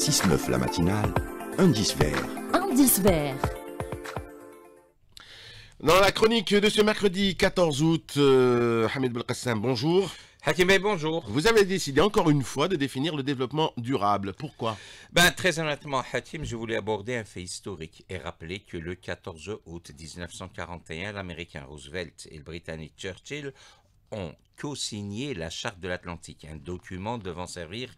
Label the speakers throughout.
Speaker 1: 6-9 la matinale, indice vert. 1-10 vert. Dans la chronique de ce mercredi 14 août, euh, Hamid Belkassam, bonjour. Hakim, bonjour. Vous avez décidé encore une fois de définir le développement durable. Pourquoi ben, Très honnêtement, Hakim, je voulais aborder un fait historique et rappeler que le 14 août 1941, l'Américain Roosevelt et le Britannique Churchill ont co-signé la Charte de l'Atlantique, un document devant servir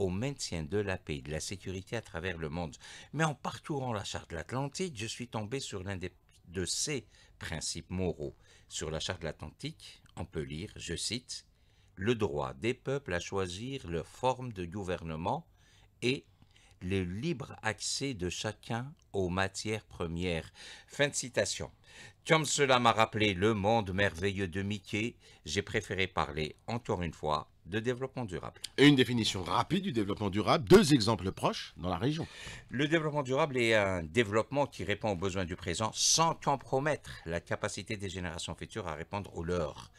Speaker 1: au maintien de la paix et de la sécurité à travers le monde. Mais en parcourant la charte de l'Atlantique, je suis tombé sur l'un de ces principes moraux. Sur la charte de l'Atlantique, on peut lire, je cite, le droit des peuples à choisir leur forme de gouvernement et le libre accès de chacun aux matières premières. Fin de citation. Comme cela m'a rappelé le monde merveilleux de Mickey, j'ai préféré parler encore une fois de développement durable. Et une définition rapide du développement durable, deux exemples proches dans la région. Le développement durable est un développement qui répond aux besoins du présent sans compromettre la capacité des générations futures à répondre aux leurs.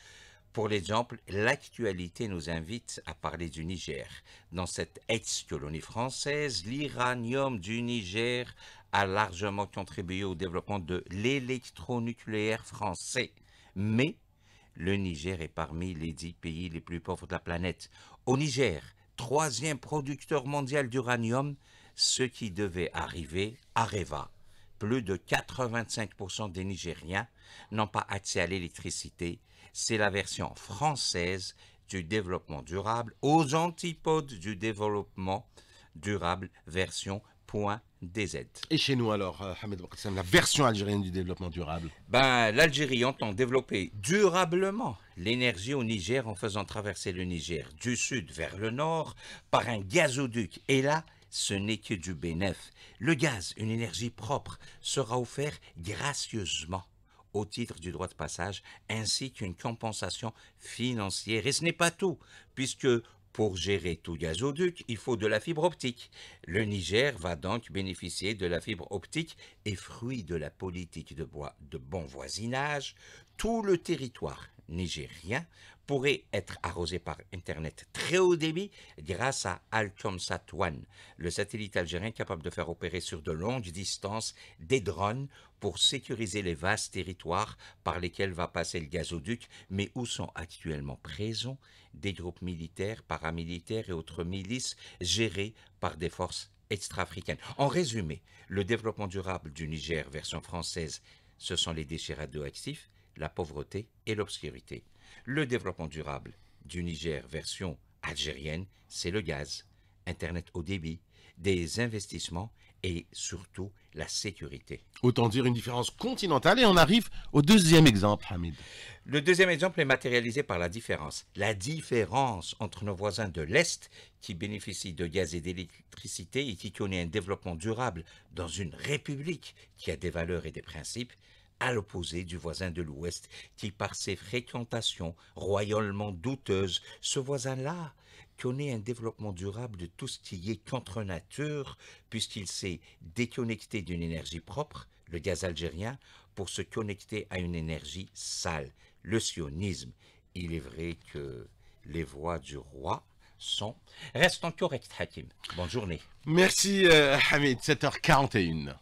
Speaker 1: Pour l'exemple, l'actualité nous invite à parler du Niger. Dans cette ex-colonie française, l'Iranium du Niger a largement contribué au développement de l'électronucléaire français. Mais le Niger est parmi les dix pays les plus pauvres de la planète. Au Niger, troisième producteur mondial d'uranium, ce qui devait arriver arriva. Plus de 85% des Nigériens n'ont pas accès à l'électricité. C'est la version française du développement durable aux antipodes du développement durable version et chez nous alors, euh, la version algérienne du développement durable ben, L'Algérie entend développer durablement l'énergie au Niger en faisant traverser le Niger du sud vers le nord par un gazoduc. Et là, ce n'est que du bénéfice. Le gaz, une énergie propre, sera offert gracieusement au titre du droit de passage, ainsi qu'une compensation financière. Et ce n'est pas tout, puisque pour gérer tout gazoduc, il faut de la fibre optique. Le Niger va donc bénéficier de la fibre optique et fruit de la politique de bois de bon voisinage, tout le territoire nigérien pourrait être arrosé par Internet très haut débit grâce à Alcomsat One, le satellite algérien capable de faire opérer sur de longues distances des drones pour sécuriser les vastes territoires par lesquels va passer le gazoduc, mais où sont actuellement présents des groupes militaires, paramilitaires et autres milices gérés par des forces extra-africaines. En résumé, le développement durable du Niger version française, ce sont les déchets radioactifs, la pauvreté et l'obscurité. Le développement durable du Niger version algérienne, c'est le gaz, Internet au débit, des investissements et surtout la sécurité. Autant dire une différence continentale et on arrive au deuxième exemple, Hamid. Le deuxième exemple est matérialisé par la différence. La différence entre nos voisins de l'Est qui bénéficient de gaz et d'électricité et qui connaît un développement durable dans une république qui a des valeurs et des principes à l'opposé du voisin de l'Ouest, qui par ses fréquentations royalement douteuses, ce voisin-là connaît un développement durable de tout ce qui est contre nature, puisqu'il s'est déconnecté d'une énergie propre, le gaz algérien, pour se connecter à une énergie sale, le sionisme. Il est vrai que les voix du roi sont. Restons corrects, Hakim. Bonne journée. Merci, euh, Hamid. 7h41.